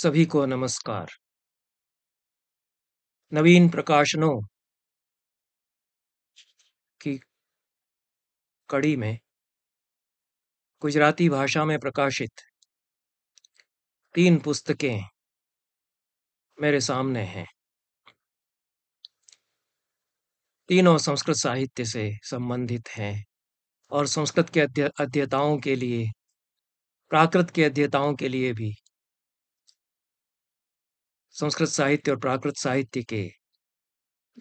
सभी को नमस्कार नवीन प्रकाशनों की कड़ी में गुजराती भाषा में प्रकाशित तीन पुस्तकें मेरे सामने हैं तीनों संस्कृत साहित्य से संबंधित हैं और संस्कृत के अध्यताओं के लिए प्राकृत के अध्यताओं के लिए भी संस्कृत साहित्य और प्राकृत साहित्य के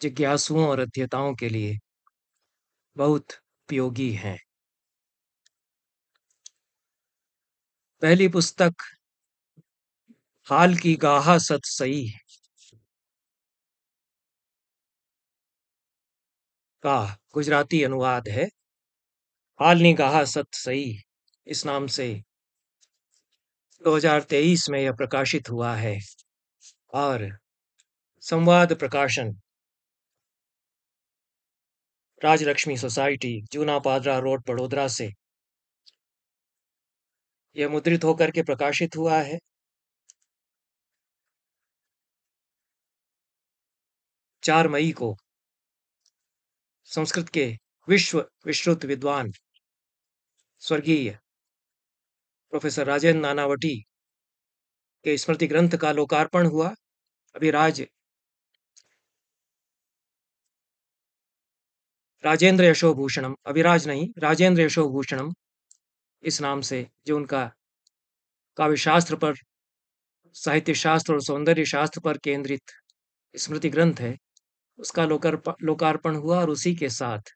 जिज्ञासुओं और अध्येताओं के लिए बहुत उपयोगी हैं पहली पुस्तक हाल की गाहा सत सई का गुजराती अनुवाद है हाल नी गाहा सत सही इस नाम से 2023 में यह प्रकाशित हुआ है और संवाद प्रकाशन राजलक्ष्मी सोसाइटी जूना पादरा रोड बड़ोदरा से यह मुद्रित होकर के प्रकाशित हुआ है चार मई को संस्कृत के विश्व विश्रुत विद्वान स्वर्गीय प्रोफेसर राजेंद्र नानावटी के स्मृति ग्रंथ का लोकार्पण हुआ अभी राज राजेंद्र यशोभूषणम अभिराज नहीं राजेंद्र यशोभूषणम इस नाम से जो उनका काव्य शास्त्र पर साहित्य शास्त्र और सौंदर्य शास्त्र पर केंद्रित स्मृति ग्रंथ है उसका लोकार्पण हुआ और उसी के साथ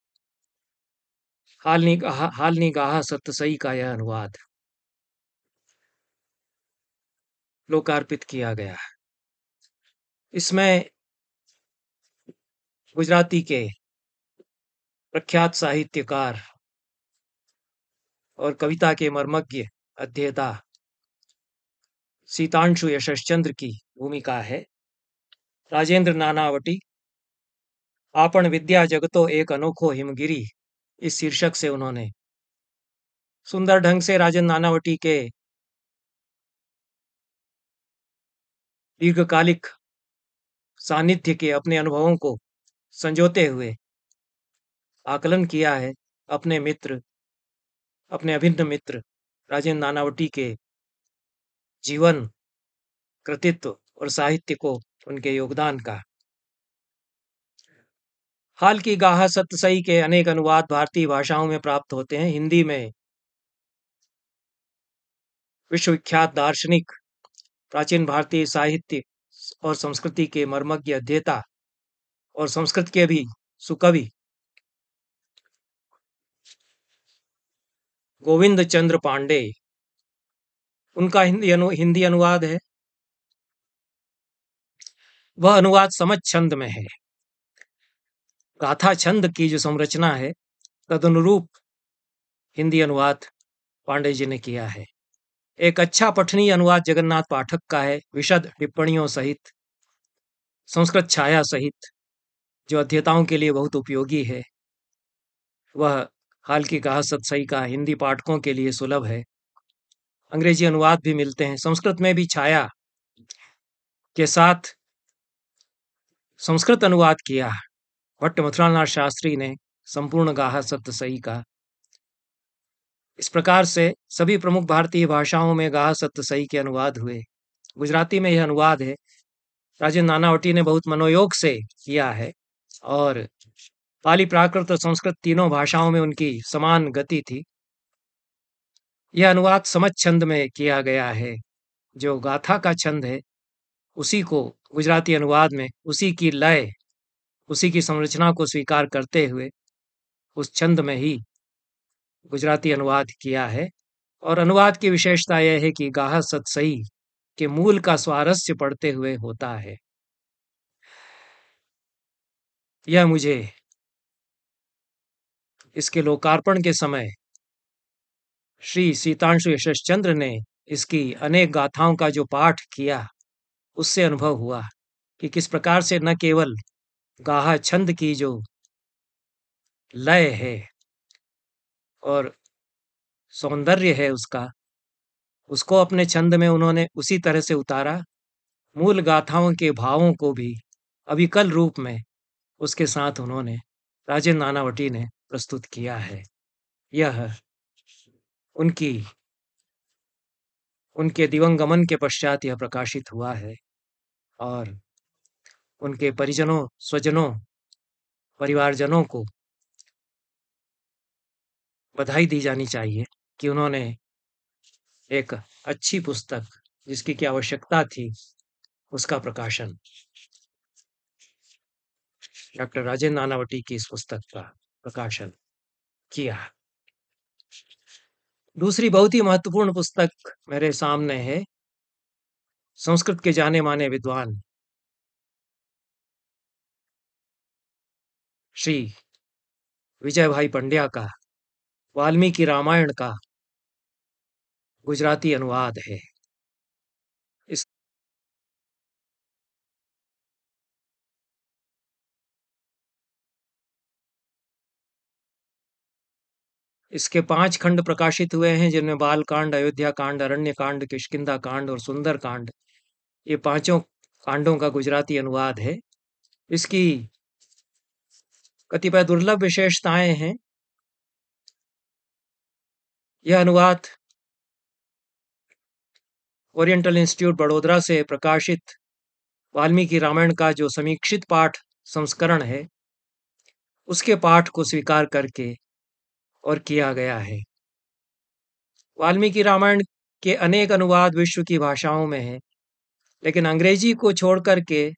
हालनी हाल हालनी गाह सत्यसई का यह अनुवाद लोकार्पित किया गया है इसमें गुजराती के प्रख्यात साहित्यकार और कविता के मर्मज्ञ अध्येता सीतांशु यशश्चंद्र की भूमिका है राजेंद्र नानावटी आपण विद्या जगतो एक अनोखो हिमगिरी इस शीर्षक से उन्होंने सुंदर ढंग से राजेंद्र नानावटी के दीर्घकालिक सानिध्य के अपने अनुभवों को संजोते हुए आकलन किया है अपने मित्र अपने अभिन्न मित्र राजेंद्र नानावटी के जीवन कृतित्व और साहित्य को उनके योगदान का हाल की सत्य सही के अनेक अनुवाद भारतीय भाषाओं में प्राप्त होते हैं हिंदी में विश्वविख्यात दार्शनिक प्राचीन भारतीय साहित्य और संस्कृति के मर्मज्ञ देता और संस्कृत के भी सुकवि गोविंद चंद्र पांडे उनका हिंदी अनु, हिंदी अनुवाद है वह अनुवाद समझ छंद में है गाथा छंद की जो संरचना है तदनुरूप हिंदी अनुवाद पांडे जी ने किया है एक अच्छा पठनीय अनुवाद जगन्नाथ पाठक का है विशद टिप्पणियों सहित संस्कृत छाया सहित जो अध्येताओं के लिए बहुत उपयोगी है वह हाल की कहा सत्सई का हिंदी पाठकों के लिए सुलभ है अंग्रेजी अनुवाद भी मिलते हैं संस्कृत में भी छाया के साथ संस्कृत अनुवाद किया भट्ट मथुरानाथ शास्त्री ने संपूर्ण गाह सत्य सही का इस प्रकार से सभी प्रमुख भारतीय भाषाओं में गाह सत्य सही के अनुवाद हुए गुजराती में यह अनुवाद है राजे नानावटी ने बहुत मनोयोग से किया है और पाली प्राकृत और संस्कृत तीनों भाषाओं में उनकी समान गति थी यह अनुवाद समझ छंद में किया गया है जो गाथा का छंद है उसी को गुजराती अनुवाद में उसी की लय उसी की संरचना को स्वीकार करते हुए उस छंद में ही गुजराती अनुवाद किया है और अनुवाद की विशेषता यह है कि गाह सत्सई के मूल का स्वारस्य पढ़ते हुए होता है यह मुझे इसके लोकार्पण के समय श्री सीतांशु यशचंद्र ने इसकी अनेक गाथाओं का जो पाठ किया उससे अनुभव हुआ कि किस प्रकार से न केवल गाहा छंद की जो लय है और सौंदर्य है उसका उसको अपने छंद में उन्होंने उसी तरह से उतारा मूल गाथाओं के भावों को भी अविकल रूप में उसके साथ उन्होंने राजे नानावटी ने प्रस्तुत किया है यह उनकी उनके दिवंगमन के पश्चात यह प्रकाशित हुआ है और उनके परिजनों स्वजनों परिवारजनों को बधाई दी जानी चाहिए कि उन्होंने एक अच्छी पुस्तक जिसकी की आवश्यकता थी उसका प्रकाशन डॉक्टर राजेंद्र नानावटी की इस पुस्तक का प्रकाशन किया दूसरी बहुत ही महत्वपूर्ण पुस्तक मेरे सामने है संस्कृत के जाने माने विद्वान श्री विजय भाई पंड्या का वाल्मीकि रामायण का गुजराती अनुवाद है इस इसके पांच खंड प्रकाशित हुए हैं जिनमें बाल कांड अयोध्या कांड अरण्य कांड किशकिंदा कांड और सुंदर कांड ये पांचों कांडों का गुजराती अनुवाद है इसकी कतिपय दुर्लभ विशेषताएं हैं यह अनुवाद ओरिएंटल इंस्टीट्यूट बड़ोदरा से प्रकाशित वाल्मीकि रामायण का जो समीक्षित पाठ संस्करण है उसके पाठ को स्वीकार करके और किया गया है वाल्मीकि रामायण के अनेक अनुवाद विश्व की भाषाओं में हैं लेकिन अंग्रेजी को छोड़ करके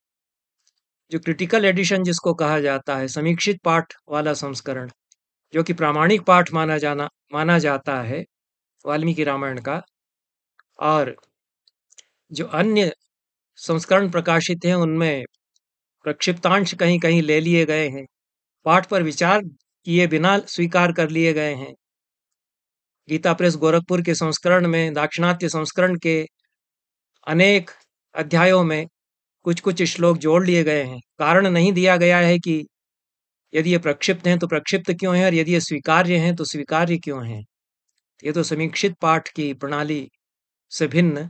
जो क्रिटिकल एडिशन जिसको कहा जाता है समीक्षित पाठ वाला संस्करण जो कि प्रामाणिक पाठ माना जाना माना जाता है वाल्मीकि रामायण का और जो अन्य संस्करण प्रकाशित हैं उनमें प्रक्षिप्तांश कहीं कहीं ले लिए गए हैं पाठ पर विचार किए बिना स्वीकार कर लिए गए हैं गीता प्रेस गोरखपुर के संस्करण में दाक्षिणात्य संस्करण के अनेक अध्यायों में कुछ कुछ श्लोक जोड़ लिए गए हैं कारण नहीं दिया गया है कि यदि ये प्रक्षिप्त हैं तो प्रक्षिप्त क्यों हैं और यदि ये स्वीकार्य हैं तो स्वीकार्य क्यों हैं ये तो समीक्षित पाठ की प्रणाली से भिन्न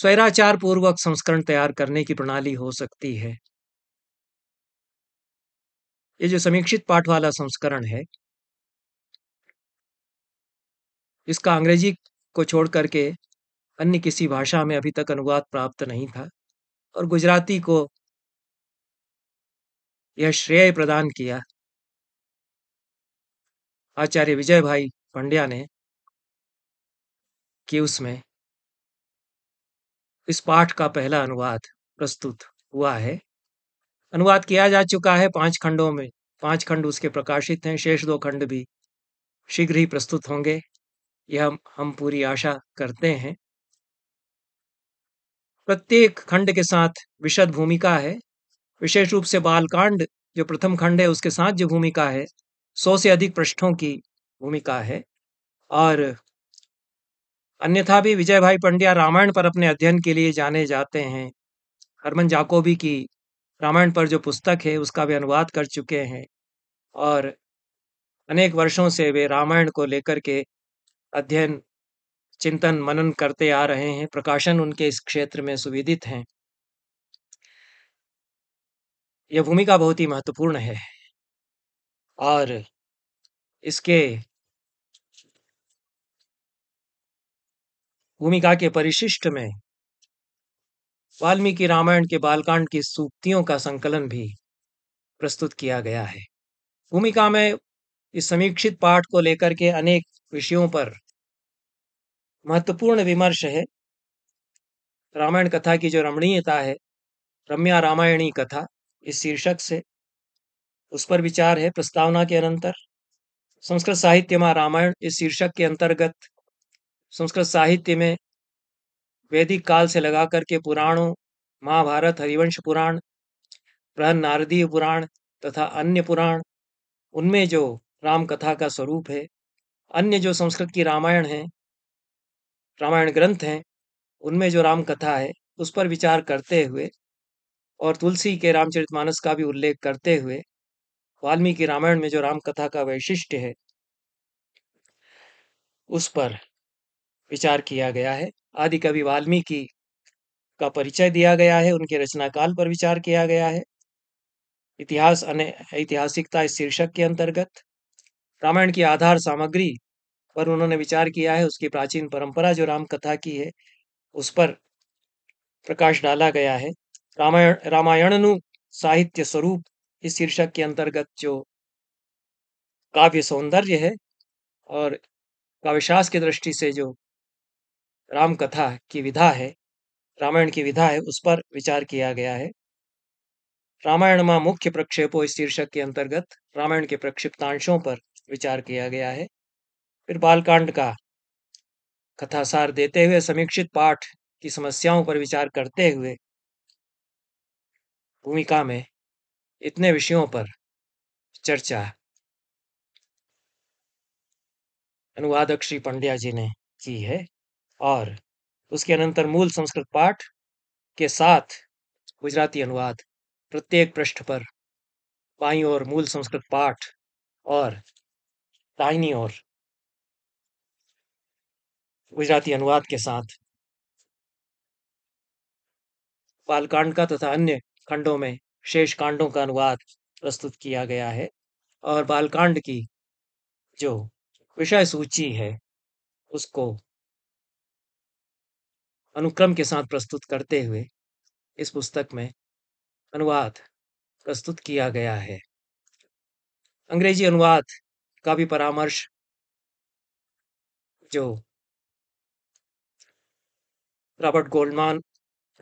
स्वैराचार पूर्वक संस्करण तैयार करने की प्रणाली हो सकती है ये जो समीक्षित पाठ वाला संस्करण है इसका अंग्रेजी को छोड़ करके अन्य किसी भाषा में अभी तक अनुवाद प्राप्त नहीं था और गुजराती को यह श्रेय प्रदान किया आचार्य विजय भाई पंड्या ने कि उसमें इस पाठ का पहला अनुवाद प्रस्तुत हुआ है अनुवाद किया जा चुका है पांच खंडों में पांच खंड उसके प्रकाशित हैं शेष दो खंड भी शीघ्र ही प्रस्तुत होंगे यह हम, हम पूरी आशा करते हैं प्रत्येक खंड के साथ विशद भूमिका है विशेष रूप से बालकांड जो प्रथम खंड है उसके साथ जो भूमिका है सौ से अधिक पृष्ठों की भूमिका है और अन्यथा भी विजय भाई पंड्या रामायण पर अपने अध्ययन के लिए जाने जाते हैं हरमन जाकोबी की रामायण पर जो पुस्तक है उसका भी अनुवाद कर चुके हैं और अनेक वर्षों से वे रामायण को लेकर के अध्ययन चिंतन मनन करते आ रहे हैं प्रकाशन उनके इस क्षेत्र में सुविदित हैं यह भूमिका बहुत ही महत्वपूर्ण है और इसके भूमिका के परिशिष्ट में वाल्मीकि रामायण के बालकांड की सूक्तियों का संकलन भी प्रस्तुत किया गया है भूमिका में इस समीक्षित पाठ को लेकर के अनेक विषयों पर महत्वपूर्ण विमर्श है रामायण कथा की जो रमणीयता है रम्या रामायणी कथा इस शीर्षक से उस पर विचार है प्रस्तावना के अनंतर संस्कृत साहित्य में रामायण इस शीर्षक के अंतर्गत संस्कृत साहित्य में वैदिक काल से लगा करके पुराणों महाभारत हरिवंश पुराण प्रहन नारदीय पुराण तथा अन्य पुराण उनमें जो राम कथा का स्वरूप है अन्य जो संस्कृत की रामायण है रामायण ग्रंथ हैं उनमें जो राम कथा है उस पर विचार करते हुए और तुलसी के रामचरितमानस का भी उल्लेख करते हुए वाल्मीकि रामायण में जो राम कथा का वैशिष्ट है उस पर विचार किया गया है आदि कवि वाल्मीकि का परिचय दिया गया है उनके काल पर विचार किया गया है इतिहास ऐतिहासिकता इस शीर्षक के अंतर्गत रामायण की आधार सामग्री पर उन्होंने विचार किया है उसकी प्राचीन परंपरा जो राम कथा की है उस पर प्रकाश डाला गया है रामायण रामायण साहित्य स्वरूप इस शीर्षक के अंतर्गत जो काव्य सौंदर्य है और काव्यशास की दृष्टि से जो राम कथा की विधा है रामायण की विधा है उस पर विचार किया गया है रामायण में मुख्य प्रक्षेपों इस शीर्षक के अंतर्गत रामायण के प्रक्षिप्तांशों पर विचार किया गया है फिर बालकांड का कथासार देते हुए समीक्षित पाठ की समस्याओं पर विचार करते हुए भूमिका में इतने विषयों पर चर्चा अनुवादक श्री पंड्या जी ने की है और उसके अनंतर मूल संस्कृत पाठ के साथ गुजराती अनुवाद प्रत्येक पृष्ठ पर बाई और मूल संस्कृत पाठ और दाहिनी ओर गुजराती अनुवाद के साथ बालकांड का तथा अन्य खंडों में शेष कांडों का अनुवाद प्रस्तुत किया गया है और बालकांड की जो विषय सूची है उसको अनुक्रम के साथ प्रस्तुत करते हुए इस पुस्तक में अनुवाद प्रस्तुत किया गया है अंग्रेजी अनुवाद का भी परामर्श जो रॉबर्ट गोल्डमान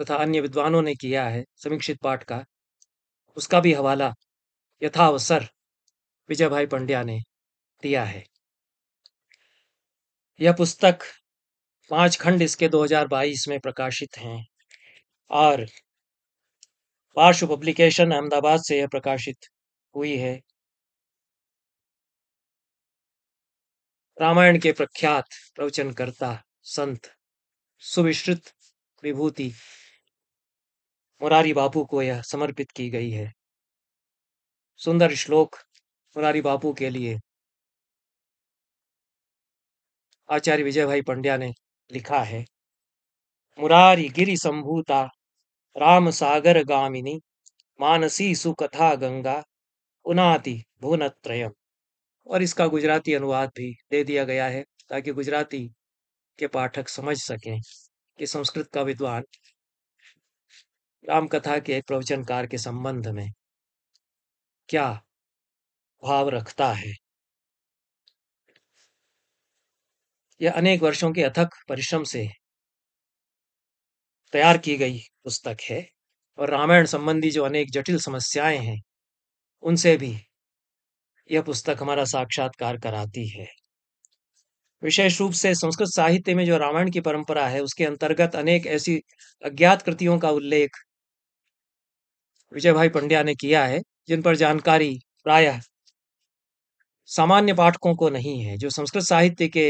तथा अन्य विद्वानों ने किया है समीक्षित पाठ का उसका भी हवाला यथावसर विजय भाई पंड्या ने दिया है यह पुस्तक पांच खंड इसके 2022 में प्रकाशित हैं और पार्श्व पब्लिकेशन अहमदाबाद से यह प्रकाशित हुई है रामायण के प्रख्यात प्रवचनकर्ता संत सुविश्रुत विभूति मुरारी बापू को यह समर्पित की गई है सुंदर श्लोक मुरारी बापू के लिए आचार्य विजय भाई पंड्या ने लिखा है मुरारी गिरी संभूता राम सागर गामिनी मानसी सुकथा गंगा उनाति भुवनत्रयम और इसका गुजराती अनुवाद भी दे दिया गया है ताकि गुजराती के पाठक समझ सकें कि संस्कृत का विद्वान राम कथा के प्रवचनकार के संबंध में क्या भाव रखता है यह अनेक वर्षों के अथक परिश्रम से तैयार की गई पुस्तक है और रामायण संबंधी जो अनेक जटिल समस्याएं हैं उनसे भी यह पुस्तक हमारा साक्षात्कार कराती है विशेष रूप से संस्कृत साहित्य में जो रामायण की परंपरा है उसके अंतर्गत अनेक ऐसी अज्ञात कृतियों का उल्लेख विजय भाई पंड्या ने किया है जिन पर जानकारी प्राय सामान्य पाठकों को नहीं है जो संस्कृत साहित्य के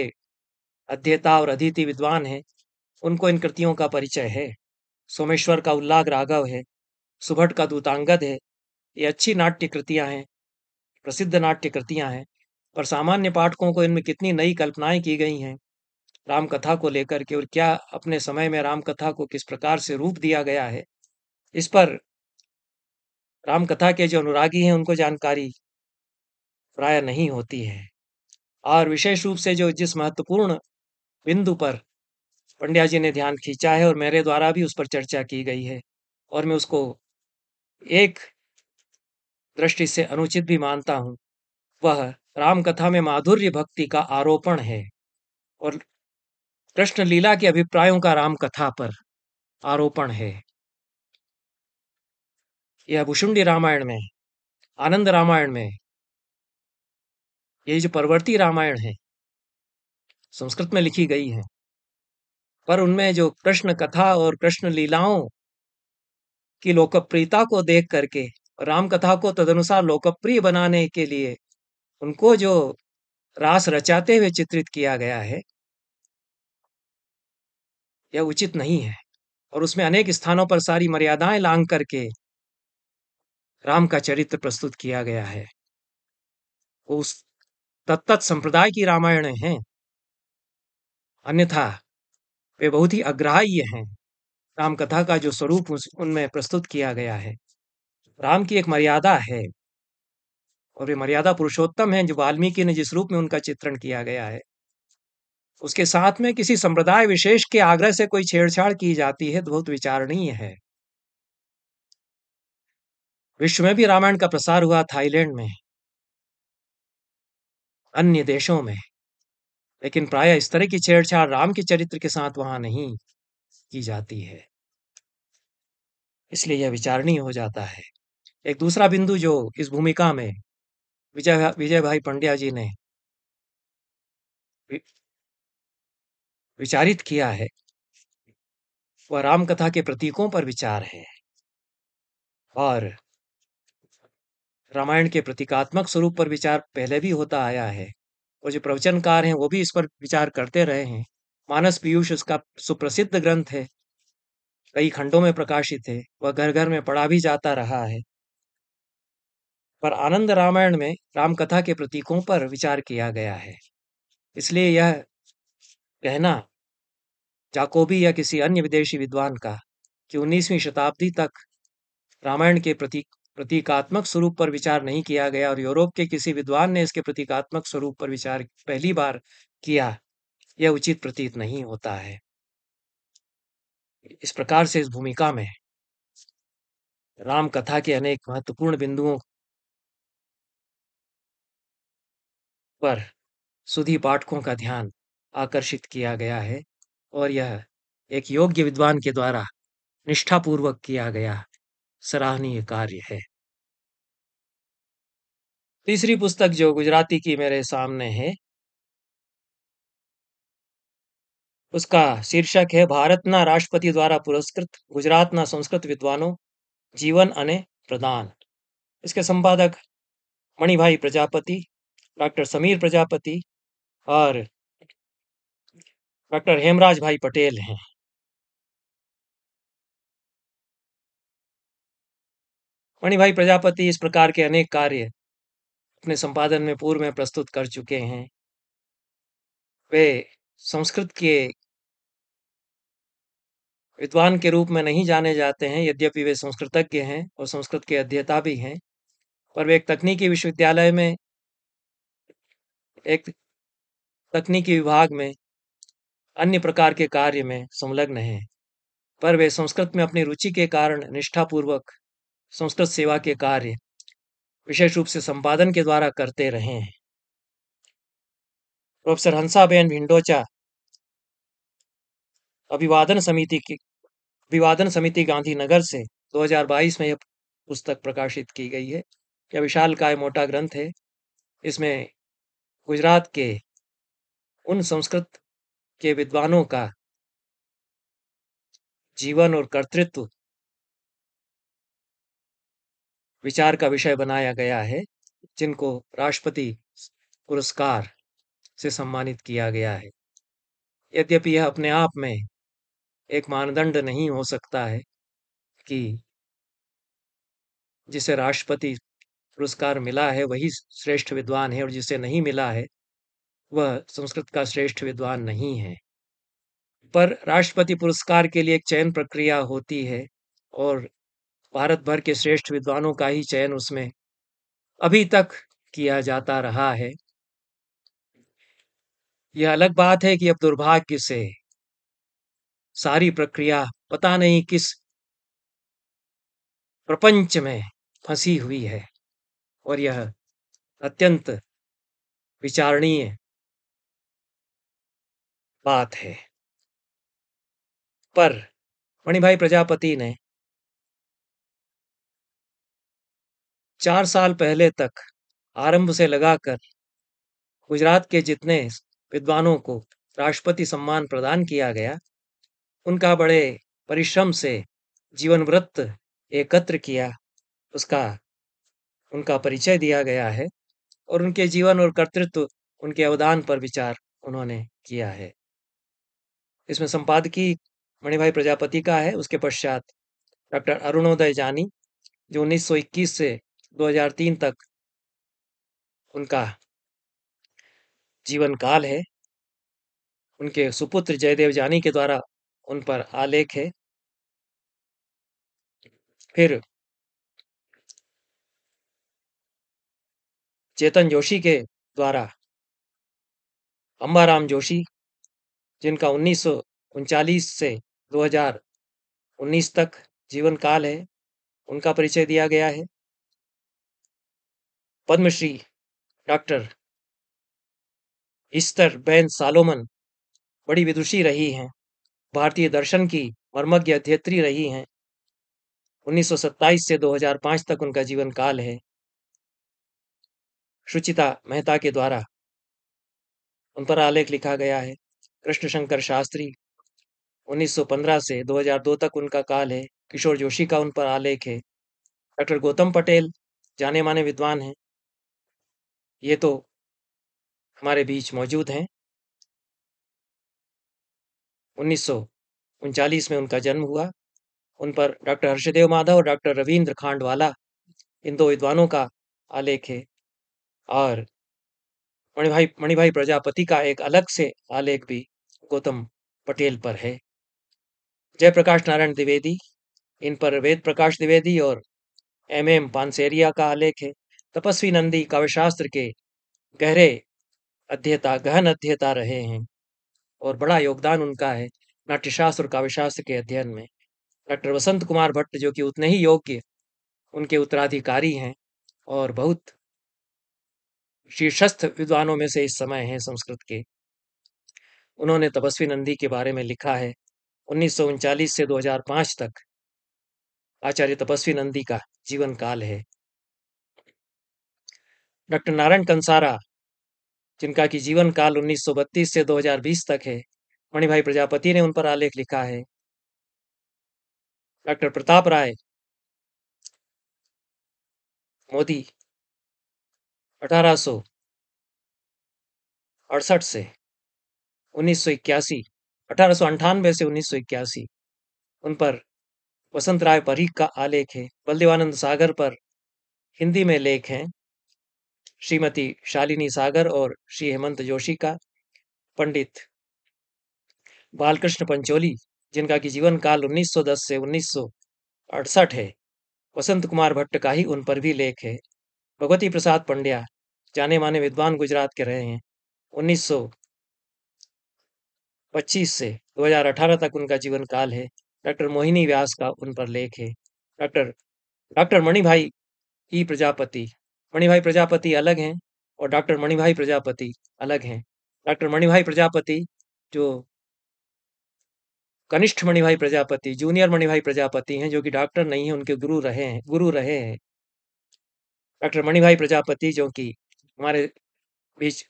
अध्येता और अधीति विद्वान हैं उनको इन कृतियों का परिचय है सोमेश्वर का उल्लाग राघव है सुभट का दूतांगद है ये अच्छी नाट्य कृतियां हैं प्रसिद्ध नाट्य कृतियां हैं पर सामान्य पाठकों को इनमें कितनी नई कल्पनाएं की गई हैं रामकथा को लेकर के और क्या अपने समय में रामकथा को किस प्रकार से रूप दिया गया है इस पर राम कथा के जो अनुरागी हैं उनको जानकारी प्राय नहीं होती है और विशेष रूप से जो जिस महत्वपूर्ण बिंदु पर पंड्या जी ने ध्यान खींचा है और मेरे द्वारा भी उस पर चर्चा की गई है और मैं उसको एक दृष्टि से अनुचित भी मानता हूँ वह रामकथा में माधुर्य भक्ति का आरोपण है और कृष्ण लीला के अभिप्रायों का रामकथा पर आरोपण है या भूषुंडी रामायण में आनंद रामायण में ये जो परवर्ती रामायण है संस्कृत में लिखी गई है पर उनमें जो कृष्ण कथा और कृष्ण लीलाओं की लोकप्रियता को देख करके राम कथा को तदनुसार लोकप्रिय बनाने के लिए उनको जो रास रचाते हुए चित्रित किया गया है यह उचित नहीं है और उसमें अनेक स्थानों पर सारी मर्यादाएं लांग करके राम का चरित्र प्रस्तुत किया गया है उस तत्त संप्रदाय की रामायण हैं अन्यथा वे बहुत ही अग्राह्य हैं राम कथा का जो स्वरूप उनमें प्रस्तुत किया गया है राम की एक मर्यादा है और वे मर्यादा पुरुषोत्तम हैं जो वाल्मीकि ने जिस रूप में उनका चित्रण किया गया है उसके साथ में किसी संप्रदाय विशेष के आग्रह से कोई छेड़छाड़ की जाती है तो बहुत विचारणीय है विश्व में भी रामायण का प्रसार हुआ थाईलैंड में अन्य देशों में लेकिन प्राय इस तरह की छेड़छाड़ राम के चरित्र के साथ वहां नहीं की जाती है इसलिए यह विचारणीय हो जाता है एक दूसरा बिंदु जो इस भूमिका में विजय विजय भाई पंड्या जी ने विचारित किया है वह रामकथा के प्रतीकों पर विचार है और रामायण के प्रतीकात्मक स्वरूप पर विचार पहले भी होता आया है और जो प्रवचनकार हैं वो भी इस पर विचार करते रहे हैं मानस पीयूष उसका सुप्रसिद्ध ग्रंथ है कई खंडों में प्रकाशित है वह घर घर में पढ़ा भी जाता रहा है पर आनंद रामायण में रामकथा के प्रतीकों पर विचार किया गया है इसलिए यह कहना जाकोबी या किसी अन्य विदेशी विद्वान का कि 19वीं शताब्दी तक रामायण के प्रतीक प्रतीकात्मक स्वरूप पर विचार नहीं किया गया और यूरोप के किसी विद्वान ने इसके प्रतीकात्मक स्वरूप पर विचार पहली बार किया यह उचित प्रतीत नहीं होता है इस प्रकार से इस भूमिका में राम कथा के अनेक महत्वपूर्ण बिंदुओं पर सुधी पाठकों का ध्यान आकर्षित किया गया है और यह एक योग्य विद्वान के द्वारा निष्ठापूर्वक किया गया सराहनीय कार्य है तीसरी पुस्तक जो गुजराती की मेरे सामने है उसका शीर्षक है भारतना राष्ट्रपति द्वारा पुरस्कृत गुजरातना संस्कृत विद्वानों जीवन अने प्रदान इसके संपादक मणिभाई प्रजापति डॉक्टर समीर प्रजापति और डॉक्टर हेमराज भाई पटेल हैं मणिभाई प्रजापति इस प्रकार के अनेक कार्य अपने संपादन में पूर्व में प्रस्तुत कर चुके हैं वे संस्कृत के विद्वान के रूप में नहीं जाने जाते हैं यद्यपि वे संस्कृतज्ञ हैं और संस्कृत के अध्येता भी हैं पर वे एक तकनीकी विश्वविद्यालय में एक तकनीकी विभाग में अन्य प्रकार के कार्य में संलग्न हैं पर वे संस्कृत में अपनी रुचि के कारण निष्ठापूर्वक संस्कृत सेवा के कार्य विशेष रूप से संपादन के द्वारा करते रहे हैं प्रोफेसर हंसाबेन भिंडोचा अभिवादन समिति की अभिवादन समिति गांधीनगर से 2022 में यह पुस्तक प्रकाशित की गई है यह विशाल काय मोटा ग्रंथ है इसमें गुजरात के उन संस्कृत के विद्वानों का जीवन और कर्तृत्व विचार का विषय बनाया गया है जिनको राष्ट्रपति पुरस्कार से सम्मानित किया गया है यद्यपि यह अपने आप में एक मानदंड नहीं हो सकता है कि जिसे राष्ट्रपति पुरस्कार मिला है वही श्रेष्ठ विद्वान है और जिसे नहीं मिला है वह संस्कृत का श्रेष्ठ विद्वान नहीं है पर राष्ट्रपति पुरस्कार के लिए एक चयन प्रक्रिया होती है और भारत भर के श्रेष्ठ विद्वानों का ही चयन उसमें अभी तक किया जाता रहा है यह अलग बात है कि अब दुर्भाग्य से सारी प्रक्रिया पता नहीं किस प्रपंच में फंसी हुई है और यह अत्यंत विचारणीय बात है पर मणिभाई प्रजापति ने चार साल पहले तक आरंभ से लगाकर गुजरात के जितने विद्वानों को राष्ट्रपति सम्मान प्रदान किया गया उनका बड़े परिश्रम से जीवन व्रत एकत्र किया उसका उनका परिचय दिया गया है और उनके जीवन और कर्तृत्व उनके अवदान पर विचार उन्होंने किया है इसमें संपादकीय मणिभाई प्रजापति का है उसके पश्चात डॉक्टर अरुणोदय जानी जो 1921 से 2003 तक उनका जीवन काल है उनके सुपुत्र जयदेव जानी के द्वारा उन पर आलेख है फिर चेतन जोशी के द्वारा अम्बाराम जोशी जिनका उन्नीस से 2019 तक जीवन काल है उनका परिचय दिया गया है Padmashri doctor Esther ben Solomon बड़ी विदुषी रही हैं भारतीय दर्शन की मर्मज्ञ अध्येत्री रही हैं 1927 से 2005 तक उनका जीवन काल है शुचिता मेहता के द्वारा उन पर आलेख लिखा गया है कृष्ण शंकर शास्त्री 1915 से 2002 तक उनका काल है किशोर जोशी का उन पर आलेख है डॉक्टर गौतम पटेल जाने माने विद्वान हैं ये तो हमारे बीच मौजूद हैं उन्नीस में उनका जन्म हुआ उन पर डॉक्टर हर्षदेव माधव और डॉक्टर रविंद्र खांडवाला इन दो विद्वानों का आलेख है और मणिभाई मणिभाई प्रजापति का एक अलग से आलेख भी गौतम पटेल पर है जयप्रकाश नारायण द्विवेदी इन पर वेद प्रकाश द्विवेदी और एम एम पानसेरिया का आलेख है तपस्वी नंदी काव्यशास्त्र के गहरे अध्येता गहन अध्येता रहे हैं और बड़ा योगदान उनका है नाट्यशास्त्र और काव्यशास्त्र के अध्ययन में डॉक्टर वसंत कुमार भट्ट जो कि उतने ही योग्य उनके उत्तराधिकारी हैं और बहुत शीर्षस्थ विद्वानों में से इस समय हैं संस्कृत के उन्होंने तपस्वी नंदी के बारे में लिखा है उन्नीस से 2005 तक आचार्य तपस्वी नंदी का जीवन काल है डॉक्टर नारायण कंसारा जिनका की जीवन काल 1932 से 2020 तक है मणिभाई प्रजापति ने उन पर आलेख लिखा है डॉक्टर प्रताप राय मोदी अठारह अड़सठ से उन्नीस सौ इक्यासी अठारह सौ अंठानवे से उन्नीस सौ इक्यासी उन पर वसंत राय परीख का आलेख है बलदेवानंद सागर पर हिंदी में लेख हैं श्रीमती शालिनी सागर और श्री हेमंत जोशी का पंडित बालकृष्ण पंचोली जिनका की जीवन काल 1910 से उन्नीस है वसंत कुमार भट्ट का ही उन पर भी लेख है भगवती प्रसाद पंड्या जाने माने विद्वान गुजरात के रहे हैं 1925 से 2018 तक उनका जीवन काल है डॉक्टर मोहिनी व्यास का उन पर लेख है doctor doctor Manibhai E Prajapati Manibhai Prajapati अलग हैं और डॉक्टर मणिभाई प्रजापति अलग हैं डॉक्टर मणिभाई प्रजापति जो कनिष्ठ मणिभाई प्रजापति जूनियर मणिभाई प्रजापति हैं जो कि डॉक्टर नहीं है उनके गुरु रहे हैं गुरु रहे हैं डॉक्टर मणिभाई प्रजापति जो कि हमारे बीच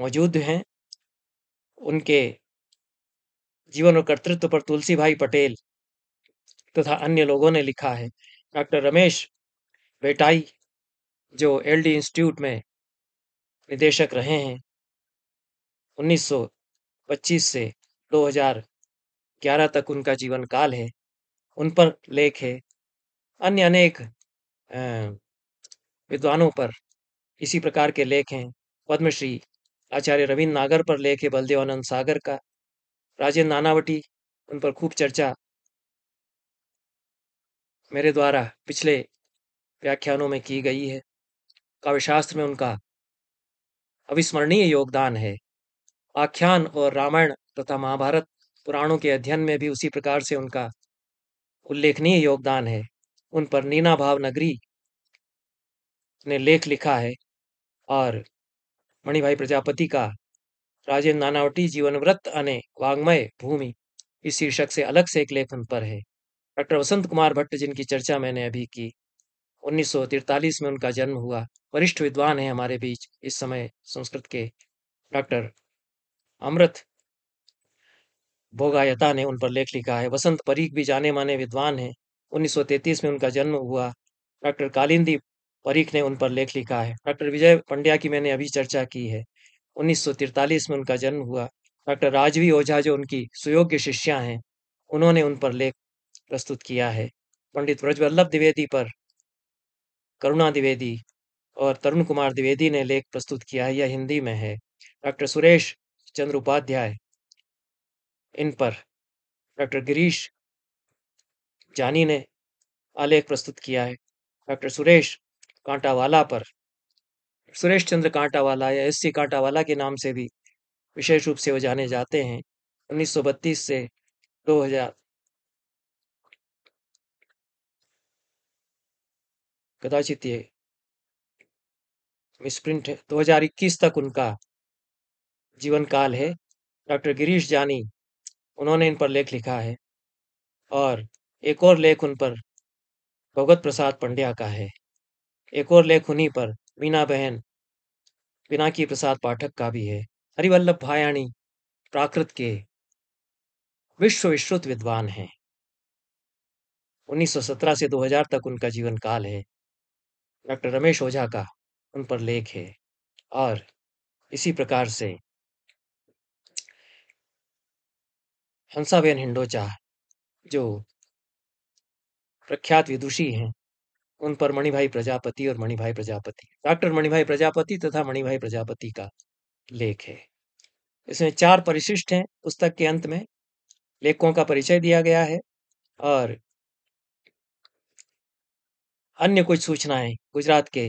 मौजूद हैं उनके जीवन और कर्तृत्व पर तुलसी भाई पटेल तथा तो अन्य लोगों ने लिखा है डॉक्टर रमेश बेटाई जो एलडी इंस्टीट्यूट में निदेशक रहे हैं 1925 से 2011 तक उनका जीवन काल है उन पर लेख है अन्य अनेक विद्वानों पर इसी प्रकार के लेख हैं पद्मश्री आचार्य रविन्द्र नागर पर लेख है बलदेवानंद सागर का राजेंद्र नानावटी उन पर खूब चर्चा मेरे द्वारा पिछले व्याख्यानों में की गई है काव्यशास्त्र में उनका अविस्मरणीय योगदान है आख्यान और रामायण तथा महाभारत पुराणों के अध्ययन में भी उसी प्रकार से उनका उल्लेखनीय योगदान है उन पर नीना भाव नगरी ने लेख लिखा है और मणिभाई प्रजापति का राजेंद्र नानावटी जीवन व्रत अने वांग्मय भूमि इस शीर्षक से अलग से एक लेख उन पर है डॉक्टर वसंत कुमार भट्ट जिनकी चर्चा मैंने अभी की उन्नीस में उनका जन्म हुआ वरिष्ठ विद्वान हैं हमारे बीच इस समय संस्कृत के डॉक्टर अमृत भोगायता ने उन पर लेख लिखा है वसंत परीख भी जाने माने विद्वान हैं 1933 में उनका जन्म हुआ डॉक्टर कालिंदी परीख ने उन पर लेख लिखा है डॉक्टर विजय पंड्या की मैंने अभी चर्चा की है 1943 में उनका जन्म हुआ डॉक्टर राजवी ओझा जो उनकी सुयोग्य शिष्या हैं उन्होंने उन पर लेख प्रस्तुत किया है पंडित व्रजवल्लभ द्विवेदी पर करुणा द्विवेदी और तरुण कुमार द्विवेदी ने लेख प्रस्तुत किया है यह हिंदी में है डॉक्टर सुरेश चंद्र उपाध्याय इन पर डॉक्टर गिरीश जानी ने आलेख प्रस्तुत किया है डॉक्टर सुरेश कांटावाला पर सुरेश चंद्र कांटावाला या एस सी कांटावाला के नाम से भी विशेष रूप से वो जाने जाते हैं उन्नीस से 2000 कदाचित ये तो स्प्रिंट है 2021 तक उनका जीवन काल है डॉक्टर गिरीश जानी उन्होंने इन पर लेख लिखा है और एक और लेख उन पर भगवत प्रसाद पंड्या का है एक और लेख उन्हीं पर मीना बहन पिनाकी प्रसाद पाठक का भी है हरिवल्लभ भायाणी प्राकृत के विश्व विश्रुत विद्वान हैं 1917 से 2000 तक उनका जीवन काल है डॉक्टर रमेश ओझा का उन पर लेख है और इसी प्रकार से हंसाबेन हिंडोचा जो प्रख्यात विदुषी हैं उन पर मणिभाई प्रजापति और मणिभाई प्रजापति डॉक्टर मणिभाई प्रजापति तथा मणिभाई प्रजापति का लेख है इसमें चार परिशिष्ट हैं पुस्तक के अंत में लेखों का परिचय दिया गया है और अन्य कुछ सूचनाएं गुजरात के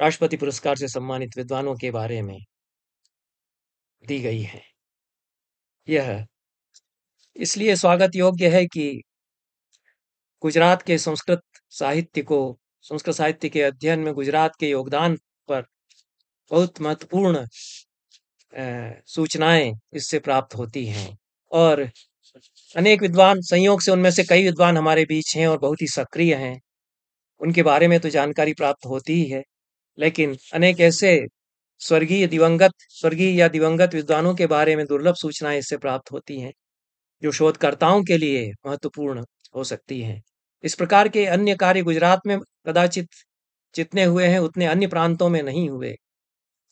राष्ट्रपति पुरस्कार से सम्मानित विद्वानों के बारे में दी गई है यह इसलिए स्वागत योग्य है कि गुजरात के संस्कृत साहित्य को संस्कृत साहित्य के अध्ययन में गुजरात के योगदान पर बहुत महत्वपूर्ण सूचनाएं इससे प्राप्त होती हैं और अनेक विद्वान संयोग से उनमें से कई विद्वान हमारे बीच हैं और बहुत ही सक्रिय हैं उनके बारे में तो जानकारी प्राप्त होती ही है लेकिन अनेक ऐसे स्वर्गीय दिवंगत स्वर्गीय या दिवंगत विद्वानों के बारे में दुर्लभ सूचनाएं इससे प्राप्त होती हैं जो शोधकर्ताओं के लिए महत्वपूर्ण हो सकती हैं इस प्रकार के अन्य कार्य गुजरात में कदाचित जितने हुए हैं उतने अन्य प्रांतों में नहीं हुए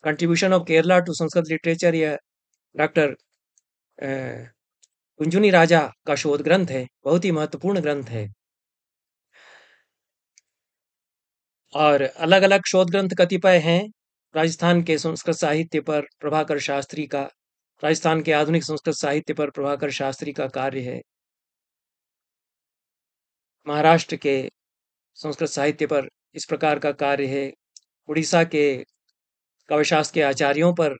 contribution of Kerala to Sanskrit literature या डॉक्टर कुंजुनी राजा का शोध ग्रंथ है बहुत ही महत्वपूर्ण ग्रंथ है और अलग अलग शोध ग्रंथ कतिपय हैं राजस्थान के संस्कृत साहित्य पर प्रभाकर शास्त्री का राजस्थान के आधुनिक संस्कृत साहित्य पर प्रभाकर शास्त्री का कार्य है महाराष्ट्र के संस्कृत साहित्य पर इस प्रकार का कार्य है उड़ीसा के कविशास्त्र के आचार्यों पर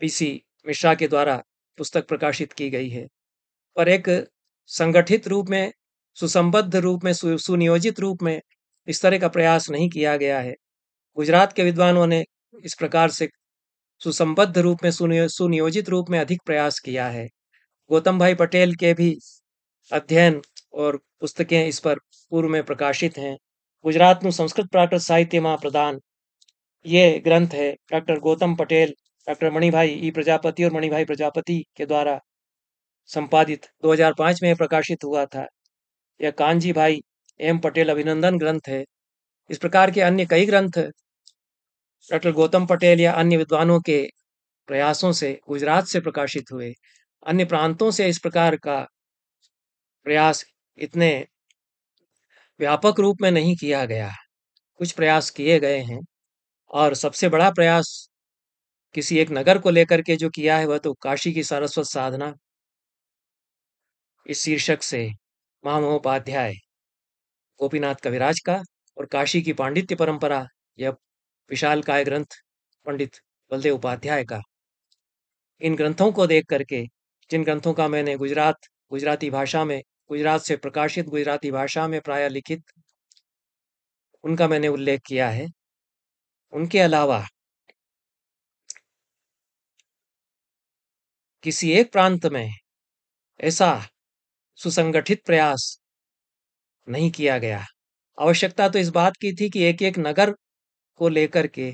पीसी मिश्रा के द्वारा पुस्तक प्रकाशित की गई है पर एक संगठित रूप में सुसंबद्ध रूप में सुनियोजित रूप में इस तरह का प्रयास नहीं किया गया है गुजरात के विद्वानों ने इस प्रकार से सुसंबद्ध रूप में सुनियोजित रूप में अधिक प्रयास किया है गौतम भाई पटेल के भी अध्ययन और पुस्तकें इस पर पूर्व में प्रकाशित हैं गुजरात में संस्कृत प्राकृत साहित्य महा प्रदान ये ग्रंथ है doctor Gautam Patel doctor Manibhai E Prajapati और मणिभाई प्रजापति के द्वारा संपादित 2005 में प्रकाशित हुआ था यह कांजी भाई एम पटेल अभिनंदन ग्रंथ है इस प्रकार के अन्य कई ग्रंथ डॉक्टर गौतम पटेल या अन्य विद्वानों के प्रयासों से गुजरात से प्रकाशित हुए अन्य प्रांतों से इस प्रकार का प्रयास इतने व्यापक रूप में नहीं किया गया कुछ प्रयास किए गए हैं और सबसे बड़ा प्रयास किसी एक नगर को लेकर के जो किया है वह तो काशी की सारस्वत साधना इस शीर्षक से महामहोपाध्याय गोपीनाथ कविराज का और काशी की पांडित्य परंपरा यह विशाल काय ग्रंथ पंडित बलदेव उपाध्याय का इन ग्रंथों को देख करके जिन ग्रंथों का मैंने गुजरात गुजराती भाषा में गुजरात से प्रकाशित गुजराती भाषा में प्राय लिखित उनका मैंने उल्लेख किया है उनके अलावा किसी एक प्रांत में ऐसा सुसंगठित प्रयास नहीं किया गया आवश्यकता तो इस बात की थी कि एक एक नगर को लेकर के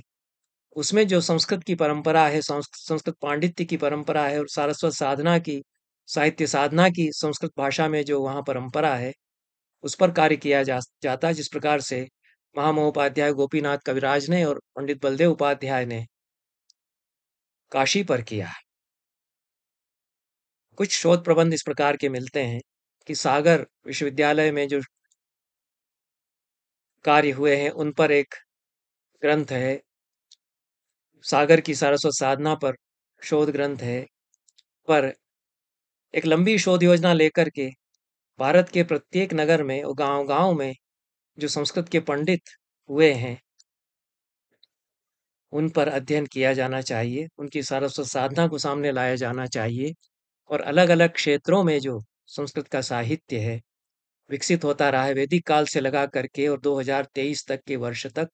उसमें जो संस्कृत की परंपरा है संस्कृत पांडित्य की परंपरा है और सारस्वत साधना की साहित्य साधना की संस्कृत भाषा में जो वहाँ परंपरा है उस पर कार्य किया जा, जाता जिस प्रकार से महामहोपाध्याय गोपीनाथ कविराज ने और पंडित बलदेव उपाध्याय ने काशी पर किया कुछ शोध प्रबंध इस प्रकार के मिलते हैं कि सागर विश्वविद्यालय में जो कार्य हुए हैं उन पर एक ग्रंथ है सागर की सारस्वत साधना पर शोध ग्रंथ है पर एक लंबी शोध योजना लेकर के भारत के प्रत्येक नगर में और गांव गांव में जो संस्कृत के पंडित हुए हैं उन पर अध्ययन किया जाना चाहिए उनकी सारस्वत साधना को सामने लाया जाना चाहिए और अलग अलग क्षेत्रों में जो संस्कृत का साहित्य है विकसित होता रहा है वैदिक काल से लगा करके और 2023 तक के वर्ष तक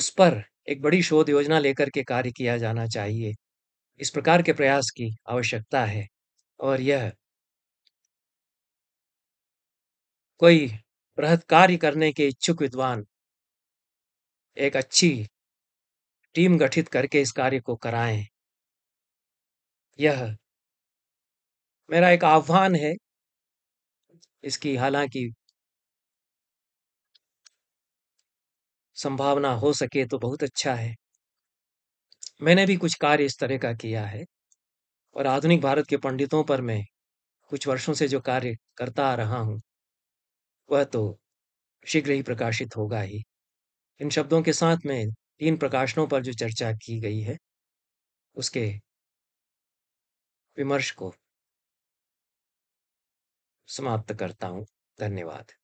उस पर एक बड़ी शोध योजना लेकर के कार्य किया जाना चाहिए इस प्रकार के प्रयास की आवश्यकता है और यह कोई बृहद कार्य करने के इच्छुक विद्वान एक अच्छी टीम गठित करके इस कार्य को कराएं यह मेरा एक आह्वान है इसकी हालांकि संभावना हो सके तो बहुत अच्छा है मैंने भी कुछ कार्य इस तरह का किया है और आधुनिक भारत के पंडितों पर मैं कुछ वर्षों से जो कार्य करता आ रहा हूं वह तो शीघ्र ही प्रकाशित होगा ही इन शब्दों के साथ में तीन प्रकाशनों पर जो चर्चा की गई है उसके विमर्श को समाप्त करता हूँ धन्यवाद